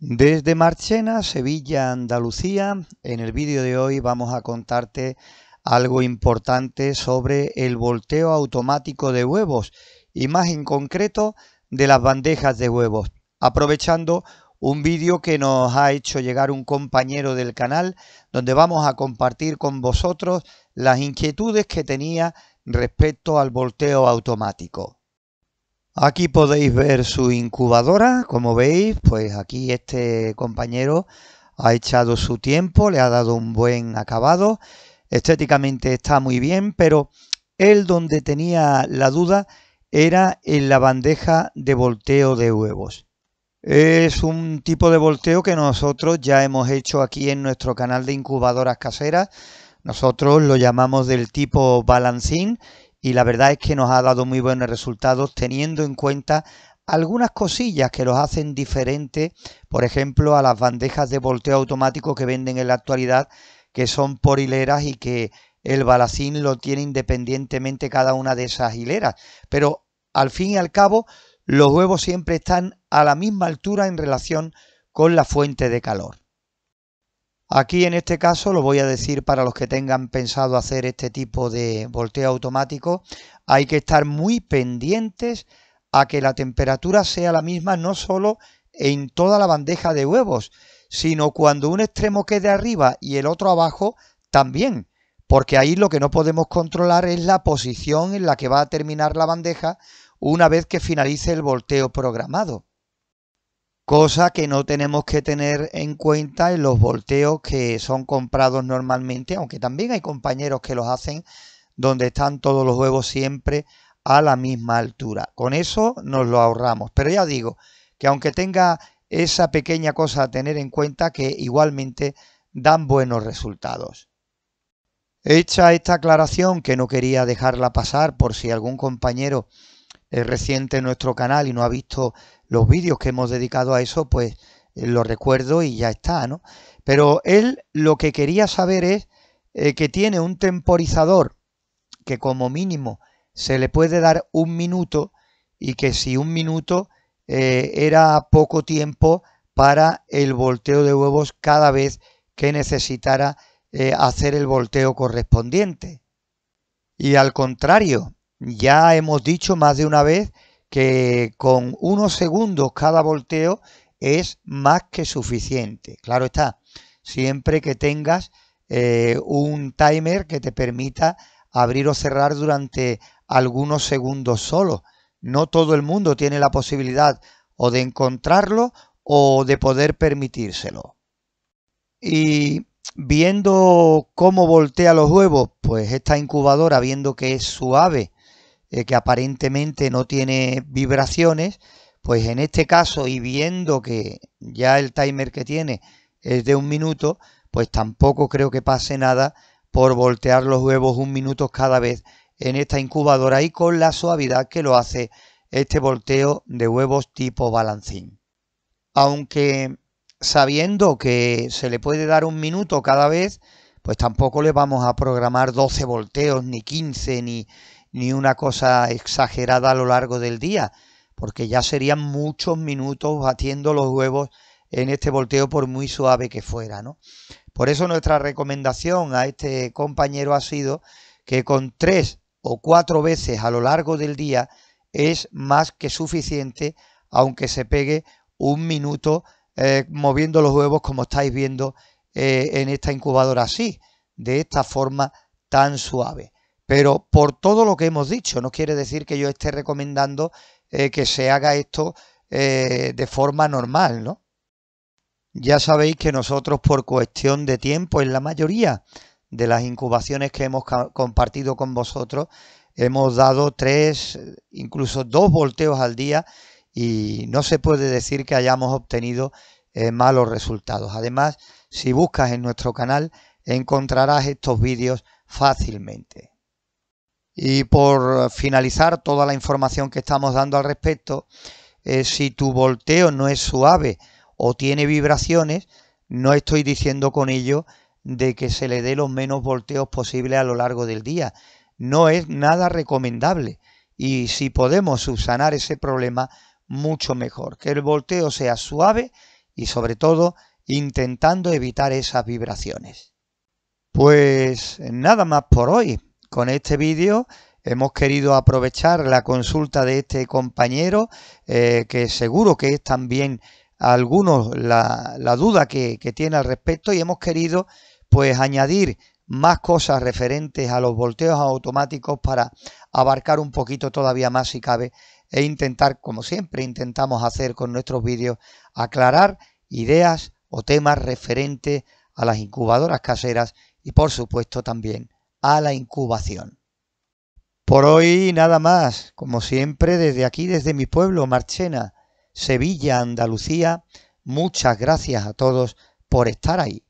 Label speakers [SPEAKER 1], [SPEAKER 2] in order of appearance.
[SPEAKER 1] Desde Marchena, Sevilla, Andalucía, en el vídeo de hoy vamos a contarte algo importante sobre el volteo automático de huevos y más en concreto de las bandejas de huevos, aprovechando un vídeo que nos ha hecho llegar un compañero del canal donde vamos a compartir con vosotros las inquietudes que tenía respecto al volteo automático. Aquí podéis ver su incubadora, como veis, pues aquí este compañero ha echado su tiempo, le ha dado un buen acabado, estéticamente está muy bien, pero él donde tenía la duda era en la bandeja de volteo de huevos. Es un tipo de volteo que nosotros ya hemos hecho aquí en nuestro canal de incubadoras caseras. Nosotros lo llamamos del tipo balancín y la verdad es que nos ha dado muy buenos resultados teniendo en cuenta algunas cosillas que los hacen diferentes, por ejemplo, a las bandejas de volteo automático que venden en la actualidad, que son por hileras y que el balacín lo tiene independientemente cada una de esas hileras. Pero al fin y al cabo, los huevos siempre están a la misma altura en relación con la fuente de calor. Aquí en este caso lo voy a decir para los que tengan pensado hacer este tipo de volteo automático, hay que estar muy pendientes a que la temperatura sea la misma no solo en toda la bandeja de huevos, sino cuando un extremo quede arriba y el otro abajo también, porque ahí lo que no podemos controlar es la posición en la que va a terminar la bandeja una vez que finalice el volteo programado cosa que no tenemos que tener en cuenta en los volteos que son comprados normalmente, aunque también hay compañeros que los hacen donde están todos los huevos siempre a la misma altura. Con eso nos lo ahorramos. Pero ya digo que aunque tenga esa pequeña cosa a tener en cuenta que igualmente dan buenos resultados. Hecha esta aclaración que no quería dejarla pasar por si algún compañero reciente en nuestro canal y no ha visto los vídeos que hemos dedicado a eso, pues eh, lo recuerdo y ya está, Pero él lo que quería saber es eh, que tiene un temporizador que como mínimo se le puede dar un minuto y que si un minuto eh, era poco tiempo para el volteo de huevos cada vez que necesitara hacer el volteo correspondiente. Y al contrario, ya hemos dicho más de una vez que con unos segundos cada volteo es más que suficiente. Claro está, siempre que tengas eh, un timer que te permita abrir o cerrar durante algunos segundos solo. No todo el mundo tiene la posibilidad o de encontrarlo o de poder permitírselo. Y viendo cómo voltea los huevos, pues esta incubadora, viendo que es suave eh, que aparentemente no tiene vibraciones, pues en este caso y viendo que ya el timer que tiene es de un minuto, pues tampoco creo que pase nada por voltear los huevos un minuto cada vez en esta incubadora y con la suavidad que lo hace este volteo de huevos tipo balancín. Aunque sabiendo que se le puede dar un minuto cada vez, pues tampoco le vamos a programar 12 volteos, ni 15, ni, ni una cosa exagerada a lo largo del día, porque ya serían muchos minutos batiendo los huevos en este volteo por muy suave que fuera. ¿no? Por eso nuestra recomendación a este compañero ha sido que con tres o cuatro veces a lo largo del día es más que suficiente, aunque se pegue un minuto eh, moviendo los huevos como estáis viendo eh, en esta incubadora así, de esta forma tan suave. Pero por todo lo que hemos dicho, no quiere decir que yo esté recomendando eh, que se haga esto eh, de forma normal, ¿no? Ya sabéis que nosotros por cuestión de tiempo, en la mayoría de las incubaciones que hemos compartido con vosotros, hemos dado tres, incluso dos volteos al día y no se puede decir que hayamos obtenido eh, malos resultados. Además, si buscas en nuestro canal, encontrarás estos vídeos fácilmente. Y por finalizar, toda la información que estamos dando al respecto, eh, si tu volteo no es suave o tiene vibraciones, no estoy diciendo con ello de que se le dé los menos volteos posibles a lo largo del día. No es nada recomendable. Y si podemos subsanar ese problema, mucho mejor. Que el volteo sea suave y sobre todo intentando evitar esas vibraciones. Pues nada más por hoy. Con este vídeo hemos querido aprovechar la consulta de este compañero, eh, que seguro que es también algunos la, duda que, que, tiene al respecto y hemos querido pues añadir más cosas referentes a los volteos automáticos para abarcar un poquito todavía más si cabe e intentar, como siempre intentamos hacer con nuestros vídeos, aclarar ideas o temas referentes a las incubadoras caseras y por supuesto también a la incubación. Por hoy nada más, como siempre desde aquí, desde mi pueblo, Marchena, Sevilla, Andalucía, muchas gracias a todos por estar ahí.